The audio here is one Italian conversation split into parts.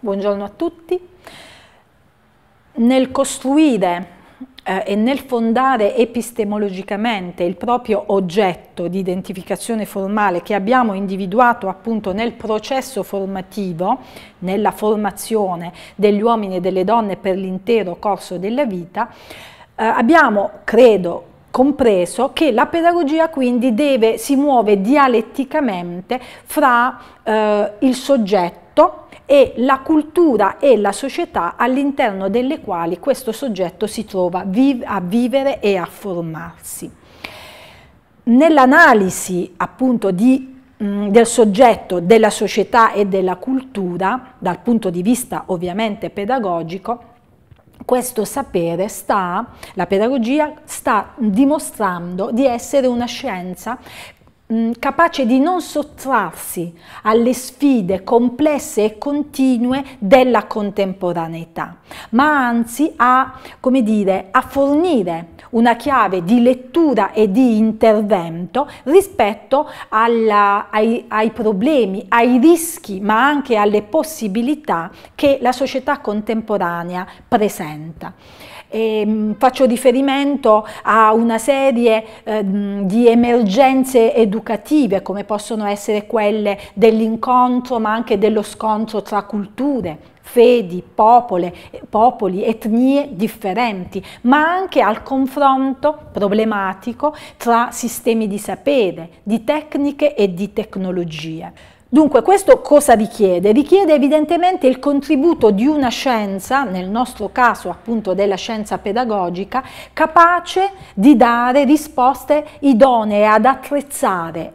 Buongiorno a tutti. Nel costruire eh, e nel fondare epistemologicamente il proprio oggetto di identificazione formale che abbiamo individuato appunto nel processo formativo, nella formazione degli uomini e delle donne per l'intero corso della vita, eh, abbiamo, credo, compreso che la pedagogia quindi deve, si muove dialetticamente fra eh, il soggetto e la cultura e la società all'interno delle quali questo soggetto si trova viv a vivere e a formarsi. Nell'analisi appunto di, mh, mm, del soggetto, della società e della cultura, dal punto di vista ovviamente pedagogico, questo sapere sta, la pedagogia sta dimostrando di essere una scienza capace di non sottrarsi alle sfide complesse e continue della contemporaneità, ma anzi a, come dire, a fornire una chiave di lettura e di intervento rispetto alla, ai, ai problemi, ai rischi, ma anche alle possibilità che la società contemporanea presenta. E ehm, faccio riferimento a una serie eh, di emergenze educative educative come possono essere quelle dell'incontro ma anche dello scontro tra culture fedi, popole, popoli, etnie differenti, ma anche al confronto problematico tra sistemi di sapere, di tecniche e di tecnologie. Dunque, questo cosa richiede? Richiede evidentemente il contributo di una scienza, nel nostro caso appunto della scienza pedagogica, capace di dare risposte idonee ad attrezzare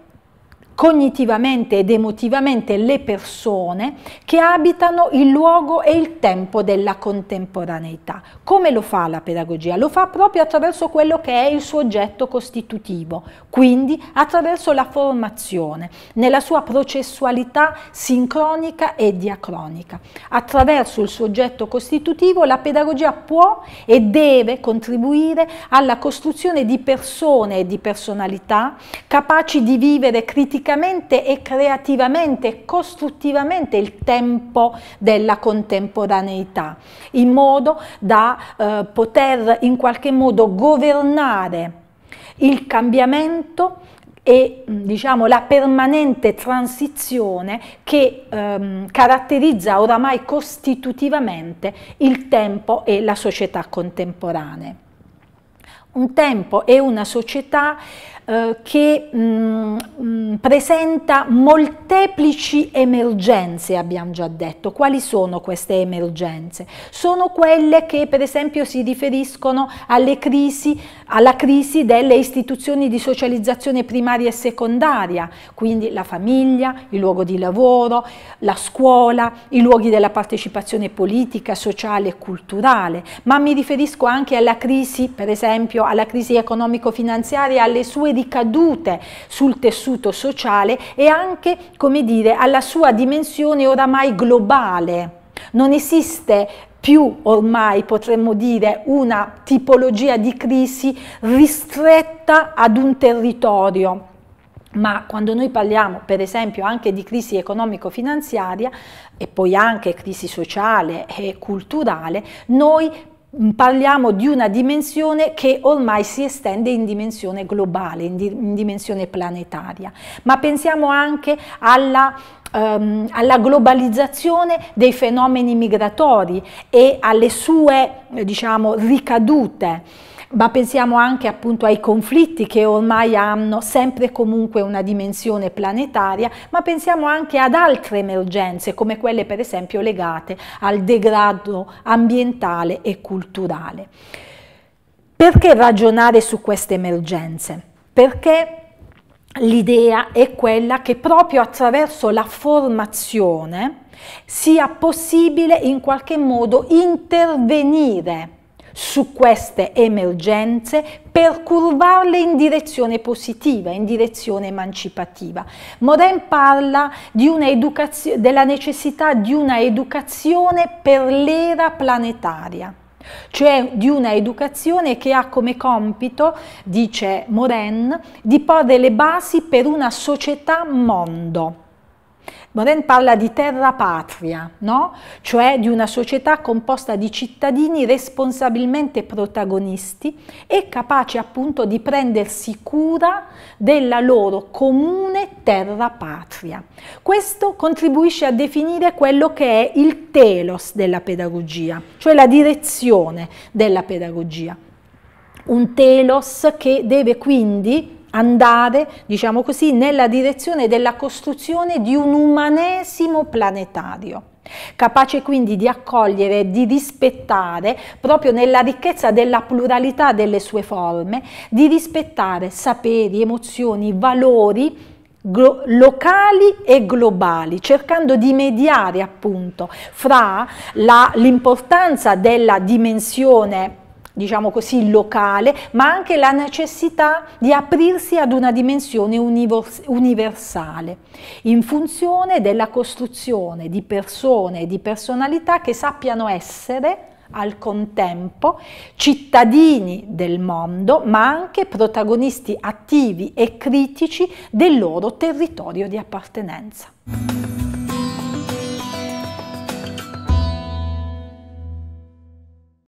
cognitivamente ed emotivamente le persone che abitano il luogo e il tempo della contemporaneità. Come lo fa la pedagogia? Lo fa proprio attraverso quello che è il suo oggetto costitutivo, quindi attraverso la formazione, nella sua processualità sincronica e diacronica. Attraverso il suo oggetto costitutivo la pedagogia può e deve contribuire alla costruzione di persone e di personalità capaci di vivere criticamente politicamente e creativamente, e costruttivamente il tempo della contemporaneità, in modo da eh, poter in qualche modo governare il cambiamento e mm, diciamo, la permanente transizione che ehm, caratterizza oramai costitutivamente il tempo e la società contemporanea. Un tempo e una società eh, che mh, mm, Mm, presenta molteplici emergenze, abbiamo già detto. Quali sono queste emergenze? Sono quelle che per esempio si riferiscono crisi, alla crisi delle istituzioni di socializzazione primaria e secondaria, quindi la famiglia, il luogo di lavoro, la scuola, i luoghi della partecipazione politica, sociale e culturale, ma mi riferisco anche alla crisi, per esempio, alla crisi economico-finanziaria e alle sue ricadute sul tessuto tessuto sociale e anche, come dire, alla sua dimensione oramai globale. Non esiste più ormai potremmo dire una tipologia di crisi ristretta ad un territorio. Ma quando noi parliamo per esempio anche di crisi economico-finanziaria e poi anche crisi sociale e culturale, noi Mm, parliamo di una dimensione che ormai si estende in dimensione globale, in, di, in dimensione planetaria, ma pensiamo anche alla, ehm, alla, globalizzazione dei fenomeni migratori e alle sue eh, diciamo, ricadute ma pensiamo anche appunto ai conflitti che ormai hanno sempre comunque una dimensione planetaria, ma pensiamo anche ad altre emergenze come quelle per esempio legate al degrado ambientale e culturale. Perché ragionare su queste emergenze? Perché l'idea è quella che proprio attraverso la formazione sia possibile in qualche modo intervenire su queste emergenze per curvarle in direzione positiva, in direzione emancipativa. Morin parla della necessità di una educazione per l'era planetaria cioè di una educazione che ha come compito, dice Morin, di porre le basi per una società mondo Moren parla di terra patria, no? cioè di una società composta di cittadini responsabilmente protagonisti e capaci appunto di prendersi cura della loro comune terra patria. Questo contribuisce a definire quello che è il telos della pedagogia, cioè la direzione della pedagogia. Un telos che deve quindi andare, diciamo così, nella direzione della costruzione di un umanesimo planetario capace quindi di accogliere e di rispettare, proprio nella ricchezza della pluralità delle sue forme, di rispettare saperi, emozioni, valori locali e globali, cercando di mediare appunto fra l'importanza della dimensione diciamo così, locale, ma anche la necessità di aprirsi ad una dimensione universale, in funzione della costruzione di persone e di personalità che sappiano essere al contempo cittadini del mondo, ma anche protagonisti attivi e critici del loro territorio di appartenenza.